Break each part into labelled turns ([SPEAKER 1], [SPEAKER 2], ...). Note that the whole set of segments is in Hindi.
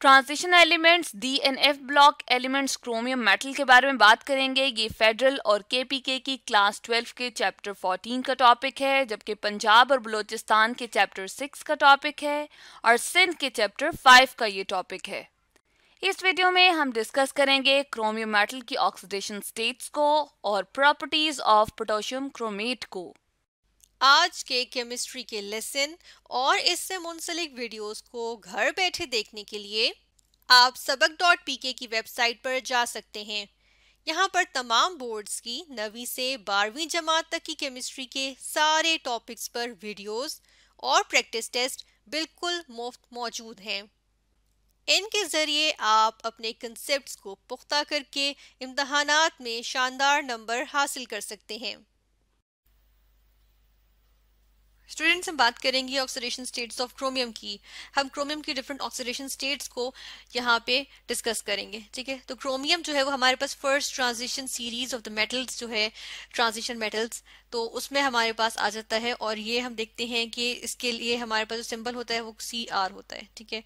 [SPEAKER 1] transition elements D and F block elements chromium metal के बारे में बात करेंगे ये फेडरल और केपीके की क्लास 12 के चैप्टर 14 का टॉपिक है जबकि पंजाब और बलूचिस्तान के चैप्टर 6 का टॉपिक है और सिंध के चैप्टर 5 का ये टॉपिक है इस वीडियो में हम डिस्कस करेंगे क्रोमियम मेटल की ऑक्सीडेशन स्टेट्स को और प्रॉपर्टीज ऑफ पोटेशियम क्रोमेट को
[SPEAKER 2] आज के केमिस्ट्री के लेसन और इससे मुंसलिक वीडियोस को घर बैठे देखने के लिए आप सबक डॉट पी के की वेबसाइट पर जा सकते हैं यहाँ पर तमाम बोर्ड्स की नवी से बारहवीं जमात तक की केमिस्ट्री के सारे टॉपिक्स पर वीडियोस और प्रैक्टिस टेस्ट बिल्कुल मुफ्त मौजूद हैं इनके ज़रिए आप अपने कंसेप्ट को पुख्ता करके इम्तहानात में शानदार नंबर हासिल कर सकते हैं स्टूडेंट्स हम बात करेंगे ऑक्सीडेशन स्टेट्स ऑफ क्रोमियम की हम क्रोमियम की डिफरेंट ऑक्सीडेशन स्टेट्स को यहाँ पे डिस्कस करेंगे ठीक है तो क्रोमियम जो है वो हमारे पास first transition series of the metals जो है ट्रांजिशन मेटल्स तो उसमें हमारे पास आ जाता है और ये हम देखते हैं कि इसके लिए हमारे पास जो सिंबल होता है वो सी आर होता है ठीक है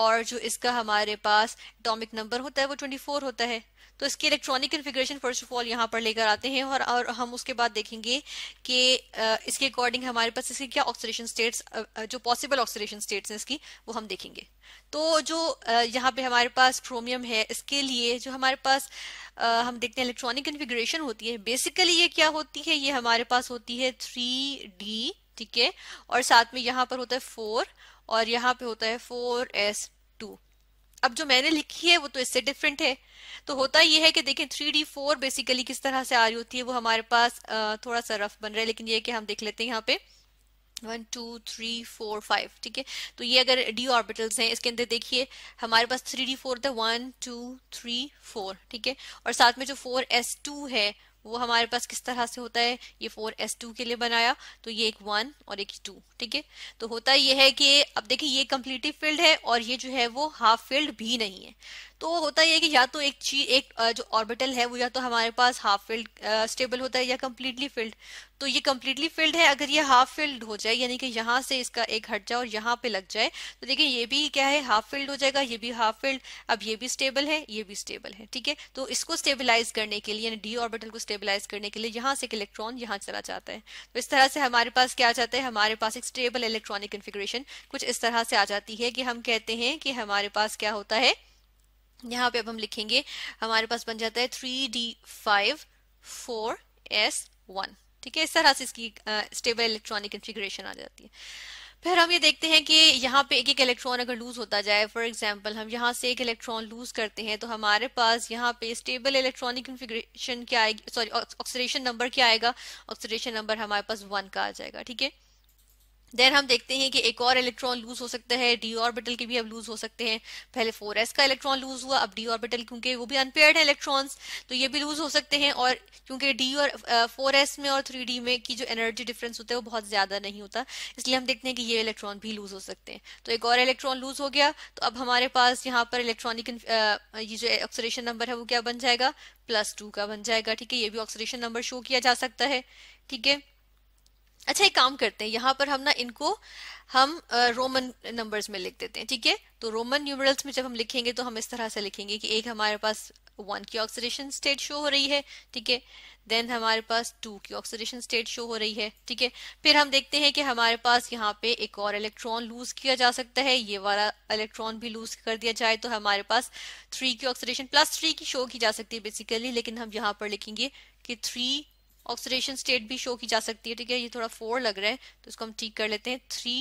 [SPEAKER 2] और जो इसका हमारे पास एटोमिक नंबर होता है वो ट्वेंटी फोर होता है तो इसकी electronic configuration first of all यहाँ पर लेकर आते हैं और और हम उसके बाद देखेंगे कि इसके अकॉर्डिंग हमारे पास इसके क्या ऑक्सीडेशन स्टेट्स जो पॉसिबल ऑक्सीडेशन स्टेट्स हैं इसकी वो हम देखेंगे तो जो यहाँ पे हमारे पास क्रोमियम है इसके लिए जो हमारे पास हम देखते हैं इलेक्ट्रॉनिक कन्फिग्रेशन होती है बेसिकली ये क्या होती है ये हमारे पास होती है थ्री डी ठीक है और साथ में यहाँ पर होता है फोर और यहाँ पे होता है फोर एस अब जो मैंने लिखी है वो तो इससे डिफरेंट है तो होता यह है कि देखें थ्री डी फोर बेसिकली किस तरह से आ रही होती है वो हमारे पास थोड़ा सा रफ बन रहा है लेकिन ये कि हम देख लेते हैं यहाँ पे one two three four five ठीक है तो ये अगर डी ऑर्बिटल्स हैं इसके अंदर देखिए हमारे पास थ्री डी फोर था वन टू थ्री फोर ठीक है और साथ में जो फोर एस टू है वो हमारे पास किस तरह से होता है ये फोर एस टू के लिए बनाया तो ये एक वन और एक टू ठीक है तो होता ये है कि अब देखिए ये कम्प्लीटिव फील्ड है और ये जो है वो हाफ फील्ड भी नहीं है तो होता है कि या तो एक चीज एक जो ऑर्बिटल है वो या तो हमारे पास हाफ फिल्ड स्टेबल होता है या कम्प्लीटली फिल्ड तो ये कम्प्लीटली फिल्ड है अगर ये हाफ फिल्ड हो जाए यानी कि यहाँ से इसका एक हट जाए और यहाँ पे लग जाए तो देखिए ये भी क्या है हाफ फिल्ड हो जाएगा ये भी हाफ फिल्ड अब ये भी स्टेबल है ये भी स्टेबल है ठीक है तो इसको स्टेबलाइज करने के लिए यानी डी ऑर्बिटल को स्टेबलाइज करने के लिए यहाँ से एक इलेक्ट्रॉन यहाँ चला जाता है तो इस तरह से हमारे पास क्या आ जाता है हमारे पास एक स्टेबल इलेक्ट्रॉनिक कन्फिग्रेशन कुछ इस तरह से आ जाती है कि हम कहते हैं कि हमारे पास क्या होता है यहाँ पे अब हम लिखेंगे हमारे पास बन जाता है three D five four S one ठीक है इस तरह से इसकी स्टेबल इलेक्ट्रॉनिक कंफिग्रेशन आ जाती है फिर हम ये देखते हैं कि यहाँ पे एक एक इलेक्ट्रॉन अगर लूज होता जाए फॉर एग्जाम्पल हम यहाँ से एक इलेक्ट्रॉन लूज करते हैं तो हमारे पास यहाँ पे स्टेबल इलेक्ट्रॉनिक कन्फिग्रेशन क्या आएगी सॉरी ऑक्सीडेशन नंबर क्या आएगा ऑक्सीडेशन नंबर हमारे पास वन का आ जाएगा ठीक है देन हम देखते हैं कि एक और इलेक्ट्रॉन लूज हो सकता है डी ऑर्बिटल के भी अब लूज हो सकते हैं पहले 4s का इलेक्ट्रॉन लूज हुआ अब डी ऑर्बिटल क्योंकि वो भी अनपेयर्ड है इलेक्ट्रॉन्स तो ये भी लूज हो सकते हैं और क्योंकि डी और फोर एस में और थ्री में की जो एनर्जी डिफरेंस होता है वो बहुत ज्यादा नहीं होता इसलिए हम देखते हैं कि ये इलेक्ट्रॉन भी लूज हो सकते हैं तो एक और इलेक्ट्रॉन लूज हो गया तो अब हमारे पास यहाँ पर इलेक्ट्रॉनिक uh, ये जो ऑक्सीडेशन नंबर है वो क्या बन जाएगा प्लस टू का बन जाएगा ठीक है ये भी ऑक्सीडेशन नंबर शो किया जा सकता है ठीक है अच्छा एक काम करते हैं यहाँ पर हम ना इनको हम रोमन नंबर्स में लिख देते हैं ठीक है तो रोमन न्यूमरल्स में जब हम लिखेंगे तो हम इस तरह से लिखेंगे कि एक हमारे पास वन की ऑक्सीडेशन स्टेट शो हो रही है ठीक है देन हमारे पास टू की ऑक्सीडेशन स्टेट शो हो रही है ठीक है फिर हम देखते हैं कि हमारे पास यहाँ पे एक और इलेक्ट्रॉन लूज किया जा सकता है ये वाला इलेक्ट्रॉन भी लूज कर दिया जाए तो हमारे पास थ्री की ऑक्सीडेशन प्लस थ्री की शो की जा सकती है बेसिकली लेकिन हम यहाँ पर लिखेंगे कि थ्री ऑक्सीडेशन स्टेट भी शो की जा सकती है ठीक है ये थोड़ा फोर लग रहा है तो इसको हम ठीक कर लेते हैं थ्री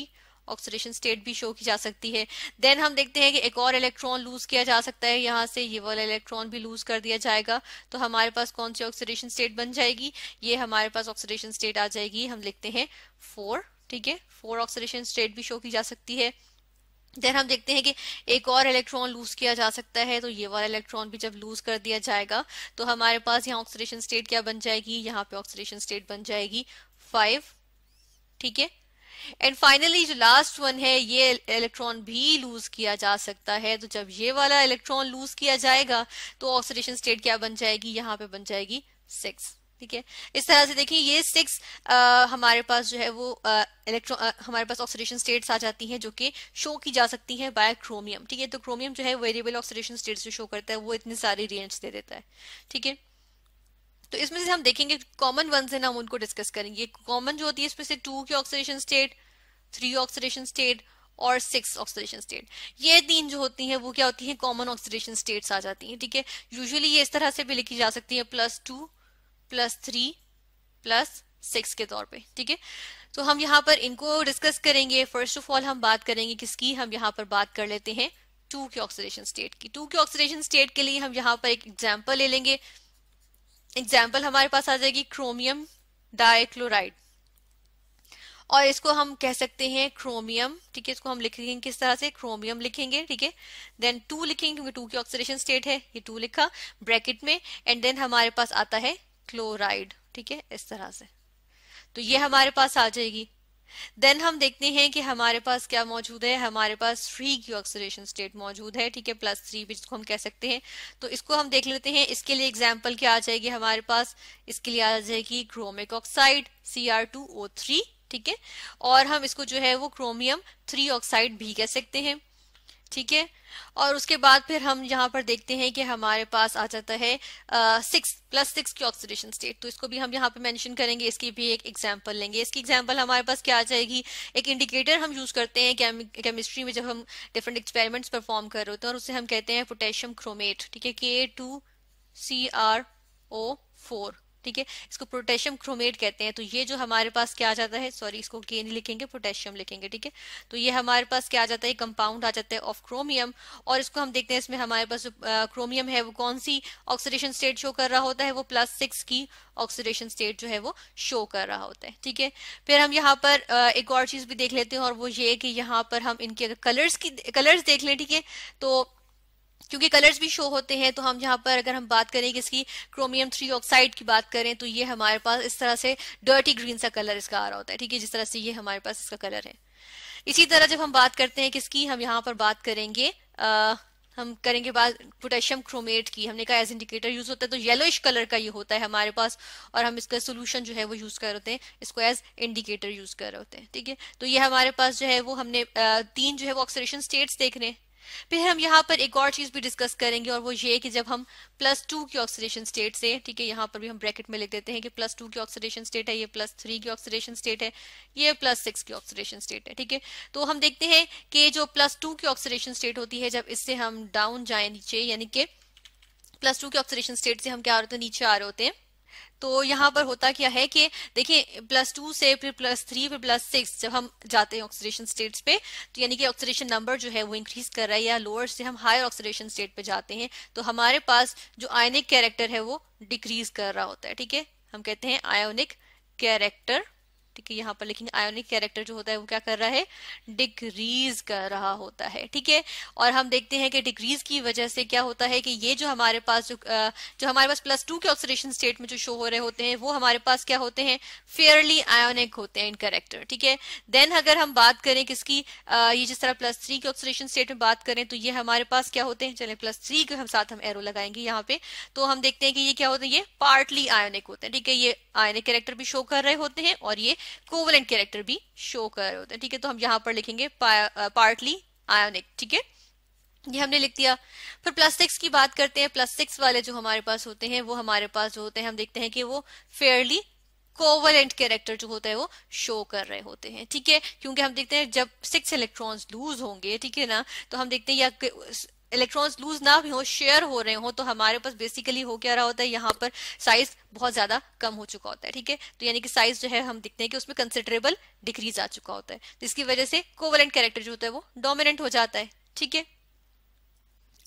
[SPEAKER 2] ऑक्सीडेशन स्टेट भी शो की जा सकती है देन हम देखते हैं कि एक और इलेक्ट्रॉन लूज किया जा सकता है यहाँ से ये वाला इलेक्ट्रॉन भी लूज कर दिया जाएगा तो हमारे पास कौन सी ऑक्सीडेशन स्टेट बन जाएगी ये हमारे पास ऑक्सीडेशन स्टेट आ जाएगी हम लिखते हैं फोर ठीक है फोर ऑक्सीडेशन स्टेट भी शो की जा सकती है देन हम देखते हैं कि एक और इलेक्ट्रॉन लूज किया जा सकता है तो ये वाला इलेक्ट्रॉन भी जब लूज कर दिया जाएगा तो हमारे पास यहाँ ऑक्सीडेशन स्टेट क्या बन जाएगी यहाँ पे ऑक्सीडेशन स्टेट बन जाएगी फाइव ठीक है एंड फाइनली जो लास्ट वन है ये इलेक्ट्रॉन भी लूज किया जा सकता है तो जब ये वाला इलेक्ट्रॉन लूज किया जाएगा तो ऑक्सीडेशन स्टेट क्या बन जाएगी यहाँ पे बन जाएगी सिक्स ठीक है इस तरह से देखिए ये सिक्स हमारे पास जो है वो इलेक्ट्रो हमारे पास ऑक्सीडेशन स्टेट्स आ जाती हैं जो कि शो की जा सकती हैं बाय क्रोमियम ठीक है तो क्रोमियम जो है वेरिएबल ऑक्सीडेशन स्टेट्स जो शो करता है वो इतने सारे रिएंट्स दे देता है ठीक है तो इसमें से हम देखेंगे कॉमन वन से हम उनको डिस्कस करेंगे कॉमन जो होती है इसमें से टू की oxidation state three oxidation state और सिक्स ऑक्सीडेशन स्टेट ये तीन जो होती हैं वो क्या होती हैं कॉमन ऑक्सीडेशन स्टेट्स आ जाती हैं ठीक है यूजुअली ये इस तरह से भी लिखी जा सकती है plus two plus three plus six के तौर पे ठीक है तो हम यहाँ पर इनको डिस्कस करेंगे फर्स्ट ऑफ ऑल हम बात करेंगे किसकी हम यहाँ पर बात कर लेते हैं टू की ऑक्सीडेशन स्टेट की टू की ऑक्सीडेशन स्टेट के लिए हम यहाँ पर एक एग्जाम्पल ले लेंगे एग्जाम्पल हमारे पास आ जाएगी क्रोमियम डाइक्लोराइड और इसको हम कह सकते हैं क्रोमियम ठीक है इसको हम लिखेंगे किस तरह से क्रोमियम लिखेंगे ठीक है देन टू लिखेंगे क्योंकि टू की ऑक्सीडेशन स्टेट है ये टू लिखा ब्रैकेट में एंड देन हमारे पास आता है क्लोराइड ठीक है इस तरह से तो ये हमारे पास आ जाएगी देन हम देखते हैं कि हमारे पास क्या मौजूद है हमारे पास थ्री की ऑक्सीडेशन स्टेट मौजूद है ठीक है प्लस थ्री भी जिसको हम कह सकते हैं तो इसको हम देख लेते हैं इसके लिए एग्जाम्पल क्या आ जाएगी हमारे पास इसके लिए आ जाएगी chromic oxide C R two O three ठीक है और हम इसको जो है वो क्रोमियम थ्री ऑक्साइड भी कह सकते हैं ठीक है और उसके बाद फिर हम यहाँ पर देखते हैं कि हमारे पास आ जाता है सिक्स प्लस सिक्स की ऑक्सीडेशन स्टेट तो इसको भी हम यहाँ पे मेंशन करेंगे इसकी भी एक एग्जांपल लेंगे इसकी एग्जांपल हमारे पास क्या आ जाएगी एक इंडिकेटर हम यूज करते हैं केमिस्ट्री में जब हम डिफरेंट एक्सपेरिमेंट्स परफॉर्म कर रहे होते हैं और उसे हम कहते हैं पोटेशियम क्रोमेट ठीक है K two C R O four ठीक है इसको पोटेशियम क्रोमेट कहते हैं तो ये जो हमारे पास क्या आ जाता है सॉरी इसको के नहीं लिखेंगे पोटेशियम लिखेंगे ठीक है तो ये हमारे पास क्या आ जाता है कंपाउंड आ जाता है ऑफ क्रोमियम और इसको हम देखते हैं इसमें हमारे पास क्रोमियम है वो कौन सी ऑक्सीडेशन स्टेट शो कर रहा होता है वो प्लस सिक्स की ऑक्सीडेशन स्टेट जो है वो शो कर रहा होता है ठीक है फिर हम यहाँ पर एक और चीज भी देख लेते हैं और वो ये कि यहाँ पर हम इनके अगर कलर्स की कलर्स देख लें ठीक है तो क्योंकि कलर्स भी शो होते हैं तो हम यहाँ पर अगर हम बात करें कि इसकी क्रोमियम थ्री ऑक्साइड की बात करें तो ये हमारे पास इस तरह से डर्टी ग्रीन सा कलर इसका आ रहा होता है ठीक है जिस तरह से ये हमारे पास इसका कलर है इसी तरह जब हम बात करते हैं किसकी हम यहाँ पर बात करेंगे आ, हम करेंगे बात पोटेशियम क्रोमेट की हमने कहा एज इंडिकेटर यूज होता है तो येलोइश कलर का ये होता है हमारे पास और हम इसका सोल्यूशन जो है वो यूज कर होते हैं इसको एज इंडिकेटर यूज कर रहे होते हैं ठीक है तो ये हमारे पास जो है वो हमने तीन जो है वो ऑक्सीडेशन स्टेट्स देख रहे हैं फिर हम यहाँ पर एक और चीज भी डिस्कस करेंगे और वो ये कि जब हम प्लस टू की ऑक्सीडेशन स्टेट से ठीक है यहाँ पर भी हम ब्रैकेट में लिख देते हैं कि प्लस टू की ऑक्सीडेशन स्टेट है ये प्लस थ्री की ऑक्सीडेशन स्टेट है ये प्लस सिक्स की ऑक्सीडेशन स्टेट है ठीक है तो हम देखते हैं कि जो प्लस टू की ऑक्सीडेशन स्टेट होती है जब इससे हम डाउन जाए नीचे यानी कि प्लस टू की ऑक्सीडेशन स्टेट से हम क्या होते हैं नीचे आ रहे होते हैं तो यहाँ पर होता क्या है कि देखिए प्लस टू से फिर प्लस थ्री फिर प्लस सिक्स जब हम जाते हैं ऑक्सीडेशन स्टेट्स पे तो यानी कि ऑक्सीडेशन नंबर जो है वो इंक्रीज कर रहा है या लोअर से हम हायर ऑक्सीडेशन स्टेट पे जाते हैं तो हमारे पास जो आयनिक कैरेक्टर है वो डिक्रीज कर रहा होता है ठीक है हम कहते हैं आयोनिक कैरेक्टर ठीक है यहाँ पर लेकिन आयोनिक कैरेक्टर जो होता है वो क्या कर रहा है डिग्रीज कर रहा होता है ठीक है और हम देखते हैं कि डिग्रीज की वजह से क्या होता है कि ये जो हमारे पास जो जो हमारे पास प्लस टू के ऑक्सीडेशन स्टेट में जो शो हो रहे होते हैं वो हमारे पास क्या होते हैं फेयरली आयोनिक होते हैं इन कैरेक्टर ठीक है देन अगर हम बात करें किसकी ये जिस तरह प्लस थ्री के ऑक्सीडेशन स्टेट में बात करें तो ये हमारे पास क्या होते हैं चले प्लस थ्री के साथ हम एरो लगाएंगे यहाँ पे तो हम देखते हैं कि ये क्या होते हैं ये पार्टली आयोनिक होते हैं ठीक है ये आयोनिक कैरेक्टर भी शो कर रहे होते हैं और ये कोवलेंट कैरेक्टर भी शो कर रहे होते हैं ठीक है तो हम यहाँ पर लिखेंगे पार्टली आयोनिक ठीक है ये हमने लिख दिया फिर प्लस सिक्स की बात करते हैं प्लस सिक्स वाले जो हमारे पास होते हैं वो हमारे पास जो होते हैं हम देखते हैं कि वो फेयरली कोवलेंट कैरेक्टर जो होता है वो शो कर रहे होते हैं ठीक है क्योंकि हम देखते हैं जब सिक्स इलेक्ट्रॉन्स लूज होंगे ठीक है ना तो हम देखते हैं या इलेक्ट्रॉन्स लूज ना भी हो शेयर हो रहे हो तो हमारे पास बेसिकली हो क्या रहा होता है यहाँ पर साइज बहुत ज्यादा कम हो चुका होता है ठीक है तो यानी कि साइज जो है हम देखते हैं कि उसमें कंसिडरेबल डिक्रीज आ चुका होता है जिसकी तो वजह से कोवलेंट कैरेक्टर जो होता है वो डोमिनेंट हो जाता है ठीक है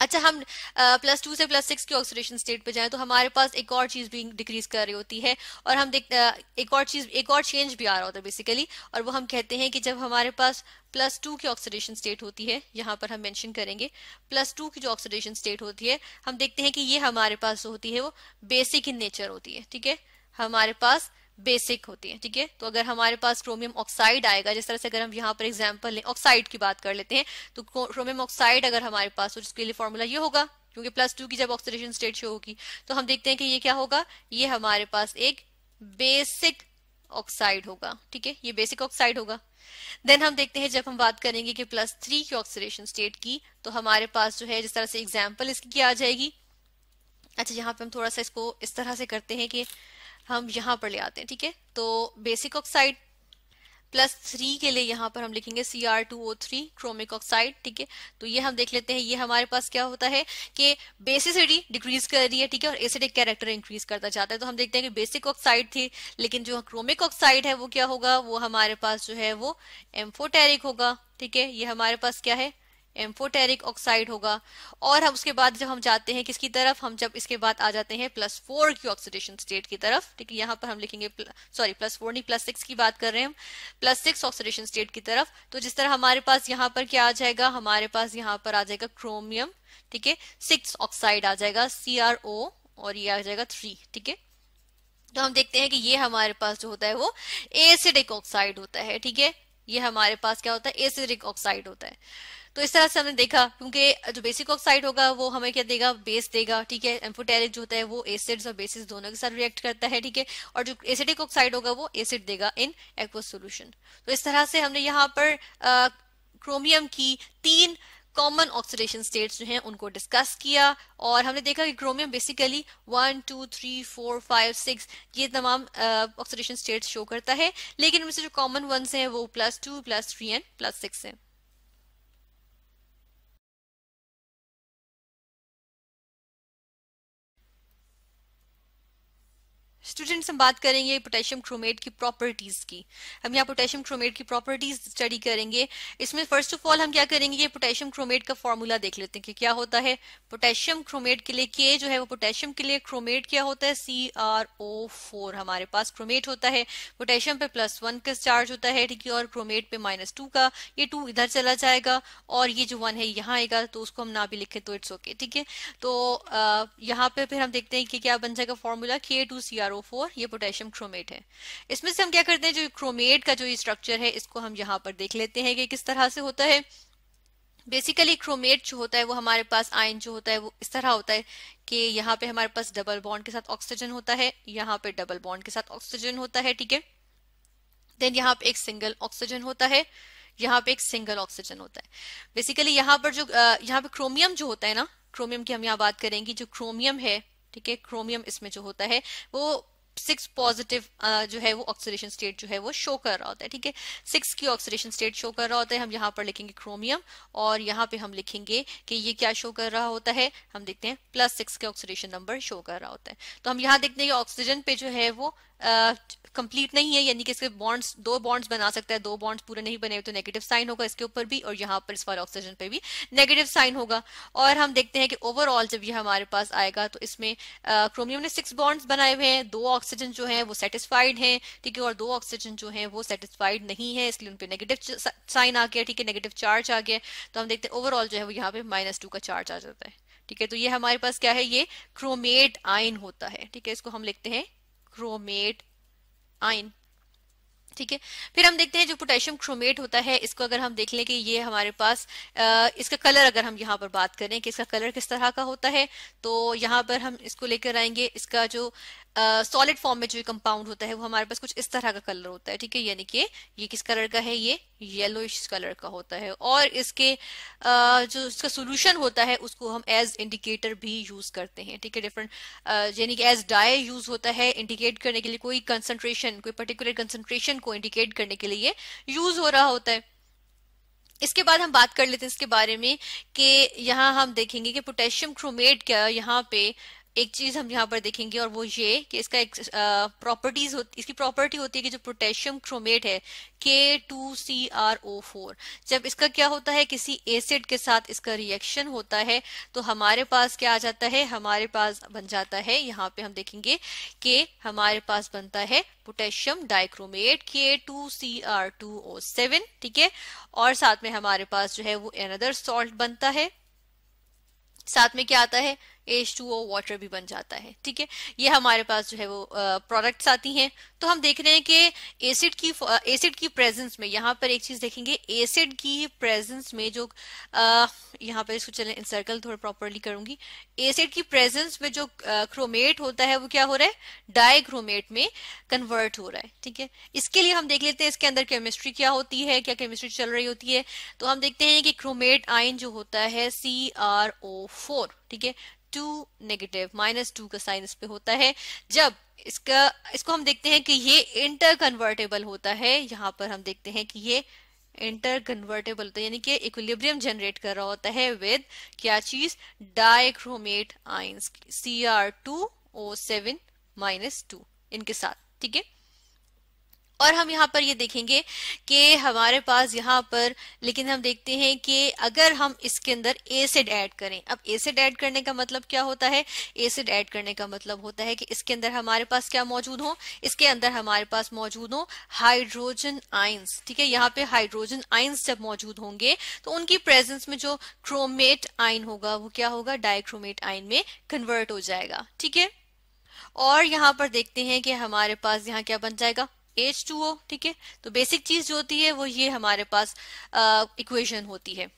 [SPEAKER 2] अच्छा हम प्लस टू से प्लस सिक्स की ऑक्सीडेशन स्टेट पे जाएं तो हमारे पास एक और चीज़ भी डिक्रीज कर रही होती है और हम देख एक और चीज़ एक और चेंज भी आ रहा होता है बेसिकली और वो हम कहते हैं कि जब हमारे पास प्लस टू की ऑक्सीडेशन स्टेट होती है यहाँ पर हम मेंशन करेंगे प्लस टू की जो ऑक्सीडेशन स्टेट होती है हम देखते हैं कि ये हमारे पास होती है वो बेसिक इन नेचर होती है ठीक है हमारे पास बेसिक होती है ठीक है तो अगर हमारे पास क्रोमियम ऑक्साइड आएगा जिस तरह से अगर हम यहाँ पर एग्जाम्पल लें ऑक्साइड की बात कर लेते हैं तो क्रोमियम ऑक्साइड अगर हमारे पास हो जिसके लिए फॉर्मूला ये होगा क्योंकि प्लस टू की जब ऑक्सीडेशन स्टेट शो होगी तो हम देखते हैं कि ये क्या होगा ये हमारे पास एक बेसिक ऑक्साइड होगा ठीक है ये बेसिक ऑक्साइड होगा देन हम देखते हैं जब हम बात करेंगे कि प्लस थ्री की ऑक्सीडेशन स्टेट की तो हमारे पास जो है जिस तरह से एग्जाम्पल इसकी आ जाएगी अच्छा यहाँ पे हम थोड़ा सा इसको इस तरह से करते हैं कि हम यहाँ पर ले आते हैं ठीक है तो बेसिक ऑक्साइड प्लस थ्री के लिए यहाँ पर हम लिखेंगे C R two O three chromic oxide ठीक है तो ये हम देख लेते हैं ये हमारे पास क्या होता है कि बेसिसिटी डिक्रीज कर रही है ठीक है और एसिडिक कैरेक्टर इंक्रीज करता जाता है तो हम देखते हैं कि बेसिक ऑक्साइड थी लेकिन जो क्रोमिक ऑक्साइड है वो क्या होगा वो हमारे पास जो है वो एम्फोटेरिक होगा ठीक है ये हमारे पास क्या है एम्फोटेरिक ऑक्साइड होगा और हम उसके बाद जब हम जाते हैं किसकी तरफ हम जब इसके बाद आ जाते हैं प्लस फोर की ऑक्सीडेशन स्टेट की तरफ ठीक है यहाँ पर हम लिखेंगे सॉरी प्लस फोर नहीं प्लस सिक्स की बात कर रहे हैं हम प्लस सिक्स ऑक्सीडेशन स्टेट की तरफ तो जिस तरह हमारे पास यहाँ पर क्या आ जाएगा हमारे पास यहाँ पर आ जाएगा क्रोमियम ठीक है सिक्स ऑक्साइड आ जाएगा सी और ये आ जाएगा थ्री ठीक है तो हम देखते हैं कि ये हमारे पास जो होता है वो एसिडिक ऑक्साइड होता है ठीक है ये हमारे पास क्या होता है एसिडिक ऑक्साइड होता है तो इस तरह से हमने देखा क्योंकि जो बेसिक ऑक्साइड होगा वो हमें क्या देगा बेस देगा ठीक है एम्फोटेरिक जो होता है वो एसिड्स और बेसिस दोनों के साथ रिएक्ट करता है ठीक है और जो एसिडिक ऑक्साइड होगा वो एसिड देगा इन एक्व सोल्यूशन तो इस तरह से हमने यहाँ पर क्रोमियम की तीन कॉमन ऑक्सीडेशन स्टेट्स जो हैं उनको डिस्कस किया और हमने देखा कि chromium basically one two three four five six ये तमाम ऑक्सीडेशन स्टेट्स शो करता है लेकिन उनमें से जो कॉमन वंस हैं वो plus two plus three and plus six हैं
[SPEAKER 1] स्टूडेंट्स हम बात करेंगे पोटेशियम
[SPEAKER 2] क्रोमेट की प्रॉपर्टीज की हम यहाँ पोटेशियम क्रोमेट की प्रॉपर्टीज स्टडी करेंगे इसमें फर्स्ट ऑफ ऑल हम क्या करेंगे ये पोटेशियम क्रोमेट का फॉर्मूला देख लेते हैं कि क्या होता है पोटेशियम क्रोमेट के लिए के जो है वो पोटेशियम के लिए क्रोमेट क्या होता है सी आर ओ फोर हमारे पास क्रोमेट होता है पोटेशियम पे प्लस वन का चार्ज होता है ठीक है और क्रोमेट पे माइनस टू का ये टू इधर चला जाएगा और ये जो वन है यहाँ आएगा तो उसको हम ना भी लिखे तो इट्स ओके ठीक है तो यहाँ पे फिर हम देखते हैं कि क्या बन जाएगा formula K two C R O four ये पोटेशियम क्रोमेट है इसमें से हम क्या करते हैं जो क्रोमेट का जो ये स्ट्रक्चर है इसको हम यहाँ पर देख लेते हैं कि किस तरह से होता है बेसिकली क्रोमेट जो होता है वो हमारे पास आयन जो होता है वो इस तरह होता है कि यहाँ पे हमारे पास डबल बॉन्ड के साथ ऑक्सीजन होता है यहाँ पे डबल बॉन्ड के साथ ऑक्सीजन होता है ठीक है देन यहाँ पे एक सिंगल ऑक्सीजन होता है यहाँ पे एक सिंगल ऑक्सीजन होता है बेसिकली यहाँ पर जो यहाँ पे क्रोमियम जो होता है ना क्रोमियम की हम यहाँ बात करेंगे जो क्रोमियम है ठीक है क्रोमियम इसमें जो होता है वो सिक्स पॉजिटिव जो है वो ऑक्सीडेशन स्टेट जो है वो शो कर रहा होता है ठीक है सिक्स की ऑक्सीडेशन स्टेट शो कर रहा होता है हम यहाँ पर लिखेंगे क्रोमियम और यहाँ पे हम लिखेंगे कि ये क्या शो कर रहा होता है हम देखते हैं प्लस सिक्स के ऑक्सीडेशन नंबर शो कर रहा होता है तो हम यहाँ देखते हैं ऑक्सीजन पे जो है वो कंप्लीट नहीं है यानी कि इसके बॉन्ड्स दो बॉन्ड्स बना सकता है दो बॉन्ड्स पूरे नहीं बने तो नेगेटिव साइन होगा इसके ऊपर भी और यहाँ पर इस वाले ऑक्सीजन पे भी नेगेटिव साइन होगा और हम देखते हैं कि ओवरऑल जब ये हमारे पास आएगा तो इसमें क्रोमियम ने सिक्स बॉन्ड्स बनाए हुए हैं दो ऑक्सीजन जो है वो सेटिस्फाइड है ठीक है और दो ऑक्सीजन जो है वो सेटिस्फाइड नहीं है इसलिए उनपे नेगेटिव साइन आ गया ठीक है नेगेटिव चार्ज आ गया तो हम देखते हैं ओवरऑल जो है वो यहाँ पे माइनस टू का चार्ज आ जाता है ठीक है तो ये हमारे पास क्या है ये क्रोमेट आयन होता है ठीक है इसको हम लिखते हैं क्रोमेट आइन ठीक है फिर हम देखते हैं जो पोटेशियम क्रोमेट होता है इसको अगर हम देख लें कि ये हमारे पास आ, इसका कलर अगर हम यहाँ पर बात करें कि इसका कलर किस तरह का होता है तो यहाँ पर हम इसको लेकर आएंगे इसका जो सॉलिड फॉर्म में जो कंपाउंड होता है वो हमारे पास कुछ इस तरह का कलर होता है ठीक है यानी कि ये किस कलर का है ये येलो कलर का होता है और इसके uh, जो इसका सोल्यूशन होता है उसको हम एज इंडिकेटर भी यूज करते हैं ठीक है डिफरेंट यानी कि एज डाई यूज होता है इंडिकेट करने के लिए कोई कंसंट्रेशन कोई पर्टिकुलर कंसंट्रेशन को इंडिकेट करने के लिए यूज हो रहा होता है इसके बाद हम बात कर लेते हैं इसके बारे में कि यहाँ हम देखेंगे कि पोटेशियम क्रोमेट क्या यहाँ पे एक चीज हम यहाँ पर देखेंगे और वो ये कि इसका एक प्रॉपर्टीज होती इसकी प्रॉपर्टी होती है कि जो पोटेशियम क्रोमेट है K two C R O four जब इसका क्या होता है किसी एसिड के साथ इसका रिएक्शन होता है तो हमारे पास क्या आ जाता है हमारे पास बन जाता है यहाँ पे हम देखेंगे कि हमारे पास बनता है potassium dichromate K two C R two O seven ठीक है और साथ में हमारे पास जो है वो एनदर सॉल्ट बनता है साथ में क्या आता है एच टू ओ वाटर भी बन जाता है ठीक है ये हमारे पास जो है वो प्रोडक्ट्स आती हैं तो हम देख रहे हैं कि एसिड की एसिड की प्रेजेंस में यहाँ पर एक चीज देखेंगे एसिड की प्रेजेंस में जो यहाँ पर इसको चले सर्कल थोड़ा प्रॉपरली करूंगी एसिड की प्रेजेंस में जो क्रोमेट होता है वो क्या हो रहा है डायक्रोमेट में कन्वर्ट हो रहा है ठीक है इसके लिए हम देख लेते हैं इसके अंदर केमिस्ट्री क्या होती है क्या केमिस्ट्री चल रही होती है तो हम देखते हैं कि क्रोमेट आयन जो होता है सी आर ओ फोर ठीक है टू नेगेटिव माइनस टू का साइन इस पे होता है जब इसका इसको हम देखते हैं कि ये इंटर कन्वर्टेबल होता है यहां पर हम देखते हैं कि ये इंटर कन्वर्टेबल होता है यानी कि इक्विलिब्रियम जनरेट कर रहा होता है विद क्या चीज dichromate ions C R two O seven minus two इनके साथ ठीक है और हम यहाँ पर ये देखेंगे कि हमारे पास यहाँ पर लेकिन हम देखते हैं कि अगर हम इसके अंदर एसिड ऐड करें अब एसिड ऐड करने का मतलब क्या होता है एसिड ऐड करने का मतलब होता है कि इसके अंदर हमारे पास क्या मौजूद हो इसके अंदर हमारे पास मौजूद हो हाइड्रोजन आइंस ठीक है यहाँ पे हाइड्रोजन आइंस जब मौजूद होंगे तो उनकी प्रेजेंस में जो क्रोमेट आइन होगा वो क्या होगा डायक्रोमेट आइन में कन्वर्ट हो जाएगा ठीक है और यहाँ पर देखते हैं कि हमारे पास यहाँ क्या बन जाएगा एच टू ओ ठीक है तो बेसिक चीज जो होती है वो ये हमारे पास इक्वेशन होती है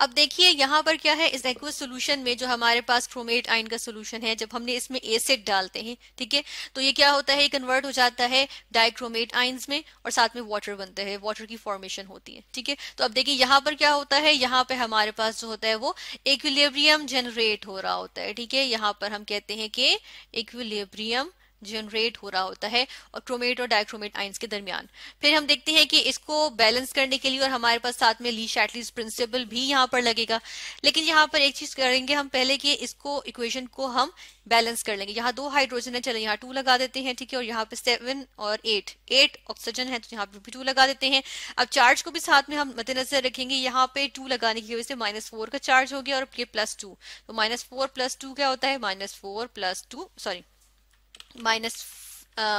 [SPEAKER 2] अब देखिए यहाँ पर क्या है इस एक्व सोल्यूशन में जो हमारे पास क्रोमेट आइन का सोल्यूशन है जब हमने इसमें एसिड डालते हैं ठीक है तो ये क्या होता है कन्वर्ट हो जाता है डाइक्रोमेट आइन्स में और साथ में वाटर बनते हैं वाटर की फॉर्मेशन होती है ठीक है तो अब देखिए यहाँ पर क्या होता है यहाँ पर हमारे पास जो होता है वो इक्विलिब्रियम जनरेट हो रहा होता है ठीक है यहाँ पर हम कहते हैं कि इक्विलिब्रियम जनरेट हो रहा होता है और क्रोमेट और डायक्रोमेट आइंस के दरमियान फिर हम देखते हैं कि इसको बैलेंस करने के लिए और हमारे पास साथ में ली शैटलीज प्रिंसिपल भी यहाँ पर लगेगा लेकिन यहाँ पर एक चीज करेंगे हम पहले कि इसको इक्वेशन को हम बैलेंस कर लेंगे यहाँ दो हाइड्रोजन है चले यहाँ टू लगा देते हैं ठीक है और यहाँ पे सेवन और एट एट ऑक्सीजन है तो यहाँ पे भी टू लगा देते हैं अब चार्ज को भी साथ में हम मद्देनजर रखेंगे यहाँ पे टू लगाने की वजह से माइनस फोर का चार्ज हो गया और ये प्लस टू तो माइनस फोर प्लस टू क्या होता है minus four plus two sorry minus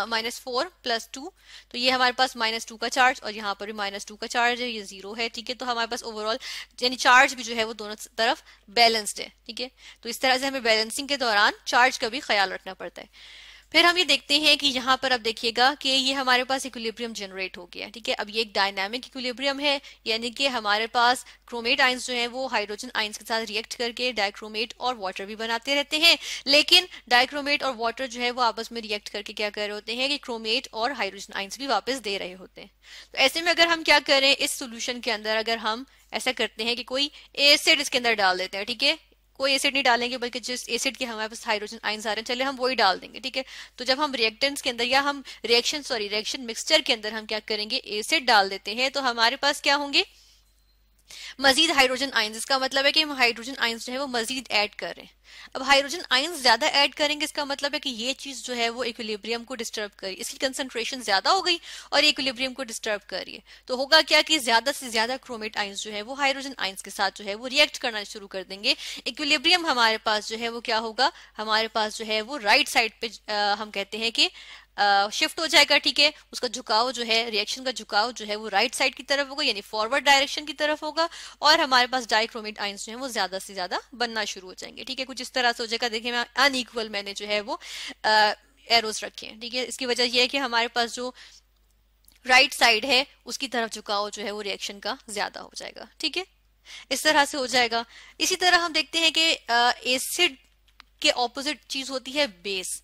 [SPEAKER 2] minus four plus two तो ये हमारे पास माइनस टू का चार्ज और यहाँ पर भी माइनस टू का चार्ज है ये जीरो है ठीक है तो हमारे पास ओवरऑल यानी चार्ज भी जो है वो दोनों तरफ बैलेंस्ड है ठीक है तो इस तरह से हमें बैलेंसिंग के दौरान चार्ज का भी ख्याल रखना पड़ता है फिर हम ये देखते हैं कि यहाँ पर अब देखिएगा कि ये हमारे पास इक्विलिब्रियम जनरेट हो गया ठीक है अब ये एक डायनामिक इक्विलिब्रियम है यानी कि हमारे पास क्रोमेट आइंस जो है वो हाइड्रोजन आइंस के साथ रिएक्ट करके डायक्रोमेट और वाटर भी बनाते रहते हैं लेकिन डायक्रोमेट और वाटर जो है वो आपस में रिएक्ट करके क्या कर रहे होते हैं कि क्रोमेट और हाइड्रोजन आइंस भी वापस दे रहे होते हैं तो ऐसे में अगर हम क्या करें इस सोल्यूशन के अंदर अगर हम ऐसा करते हैं कि कोई एसिड इसके अंदर डाल देते हैं ठीक है कोई एसिड नहीं डालेंगे बल्कि जिस एसिड के हमारे पास हाइड्रोजन आइन्स आ रहे हैं चले हम वही डाल देंगे ठीक है तो जब हम रिएक्टेंट्स के अंदर या हम रिएक्शन सॉरी रिएक्शन मिक्सचर के अंदर हम क्या करेंगे एसिड डाल देते हैं तो हमारे पास क्या होंगे मजीद हाइड्रोजन आइंस इसका मतलब है कि हम हाइड्रोजन आइंस जो है वो मजीद ऐड कर रहे हैं अब हाइड्रोजन आइंस ज्यादा ऐड करेंगे इसका मतलब है कि ये चीज जो है वो इक्विलिब्रियम को डिस्टर्ब करी इसकी कंसंट्रेशन ज्यादा हो गई और इक्विलिब्रियम को डिस्टर्ब करिए तो होगा क्या कि ज्यादा से ज्यादा क्रोमेट आइन्स जो है वो हाइड्रोजन आइन्स के साथ जो है वो रिएक्ट करना शुरू कर देंगे इक्विलिब्रियम हमारे पास जो है वो क्या होगा हमारे पास जो है वो राइट साइड पे हम कहते हैं कि शिफ्ट हो जाएगा ठीक है उसका झुकाव जो है रिएक्शन का झुकाव जो है वो राइट साइड की तरफ होगा यानी फॉरवर्ड डायरेक्शन की तरफ होगा और हमारे पास डाइक्रोमेट आइंस जो है वो ज्यादा से ज्यादा बनना शुरू हो जाएंगे ठीक है कुछ इस तरह से हो जाएगा देखिए मैं अनईक्वल मैंने जो है वो एरोज रखे हैं ठीक है इसकी वजह यह है कि हमारे पास जो राइट right साइड है उसकी तरफ झुकाव जो है वो रिएक्शन का ज्यादा हो जाएगा ठीक है इस तरह से हो जाएगा इसी तरह हम देखते हैं कि एसिड के ऑपोजिट चीज होती है बेस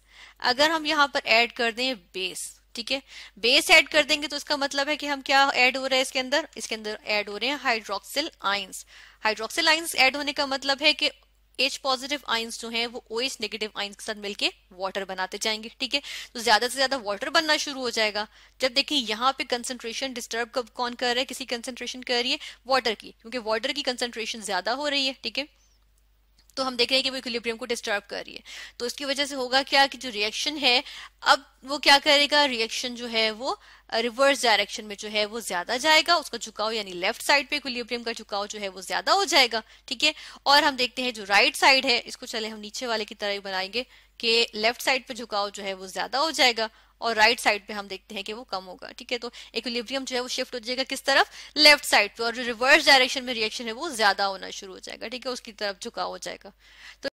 [SPEAKER 2] अगर हम यहाँ पर ऐड कर दें बेस ठीक है बेस ऐड कर देंगे तो इसका मतलब है कि हम क्या ऐड हो रहे हैं इसके अंदर इसके अंदर ऐड हो रहे हैं hydroxyl ions hydroxyl ions add होने का मतलब है कि एच पॉजिटिव आइंस जो हैं वो ओ एच नेगेटिव आइंस के साथ मिलके वाटर बनाते जाएंगे ठीक है तो ज्यादा से ज्यादा वाटर बनना शुरू हो जाएगा जब देखिए यहाँ पे कंसेंट्रेशन डिस्टर्ब कब कौन कर रहा है किसी कंसेंट्रेशन कर रही है वाटर की क्योंकि वाटर की कंसेंट्रेशन ज्यादा हो रही है ठीक है तो हम देख रहे हैं कि वो इक्विलिब्रियम को डिस्टर्ब कर रही है तो इसकी वजह से होगा क्या कि जो रिएक्शन है अब वो क्या करेगा रिएक्शन जो है वो रिवर्स डायरेक्शन में जो है वो ज्यादा जाएगा उसका झुकाव यानी लेफ्ट साइड पे इक्विलिब्रियम का झुकाव जो है वो ज्यादा हो जाएगा ठीक है और हम देखते हैं जो राइट right साइड है इसको चले हम नीचे वाले की तरह ही बनाएंगे कि लेफ्ट साइड पे झुकाव जो है वो ज्यादा हो जाएगा और राइट right साइड पे हम देखते हैं कि वो कम होगा ठीक है तो इक्विलिब्रियम जो है वो शिफ्ट हो जाएगा किस तरफ लेफ्ट साइड पे और जो रिवर्स डायरेक्शन
[SPEAKER 1] में रिएक्शन है वो ज्यादा होना शुरू हो जाएगा ठीक है उसकी तरफ झुकाव हो जाएगा तो